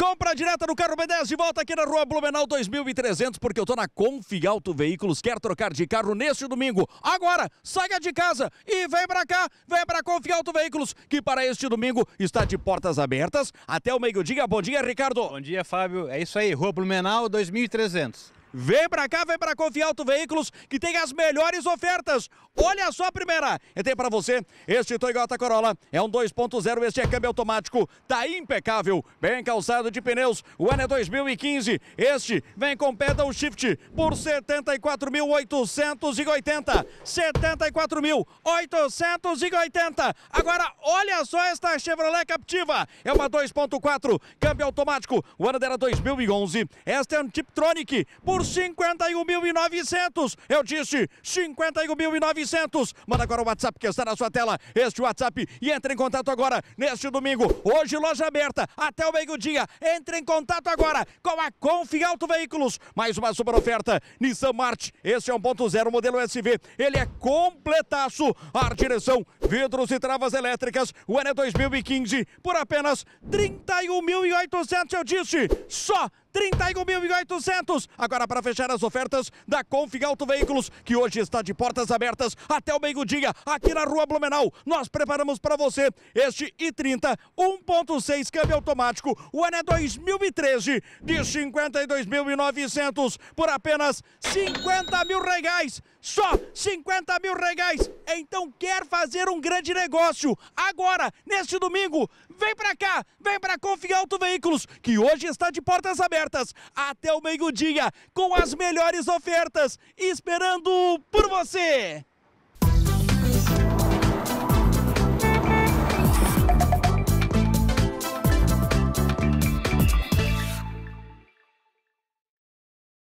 Compra direta no carro B10 de volta aqui na rua Blumenau 2300, porque eu tô na Confi Auto Veículos. Quer trocar de carro neste domingo? Agora, saia de casa e vem para cá, vem pra Confi Auto Veículos, que para este domingo está de portas abertas. Até o meio-dia. Bom dia, Ricardo. Bom dia, Fábio. É isso aí, rua Blumenau 2300. Vem pra cá, vem pra Confiar Auto Veículos, que tem as melhores ofertas. Olha só a primeira. eu tenho pra você este Toyota Corolla. É um 2.0, este é câmbio automático. Tá impecável, bem calçado de pneus. O ano é 2015. Este vem com pedal shift por 74.880. 74.880. Agora, olha só esta Chevrolet Captiva. É uma 2.4, câmbio automático. O ano dela 2011. É esta é um Tiptronic por por 51.900. Eu disse 51.900. Manda agora o WhatsApp que está na sua tela. Este WhatsApp e entre em contato agora neste domingo. Hoje loja aberta até o meio-dia. Entre em contato agora com a Confi Auto Veículos. Mais uma super oferta Nissan March, Esse é 1.0 modelo SV. Ele é completaço. Ar direção, vidros e travas elétricas. O ano é 2015 por apenas 31.800. Eu disse só 31.800. Agora para fechar as ofertas da Config Auto Veículos, que hoje está de portas abertas até o meio-dia, aqui na Rua Blumenau. Nós preparamos para você este i30 1.6 câmbio automático. O ano é 2013, de 52.900 por apenas 50 mil reais só 50 mil reais. Então quer fazer um grande negócio agora, neste domingo? Vem pra cá, vem pra Confia Auto Veículos, que hoje está de portas abertas até o meio-dia com as melhores ofertas, esperando por você!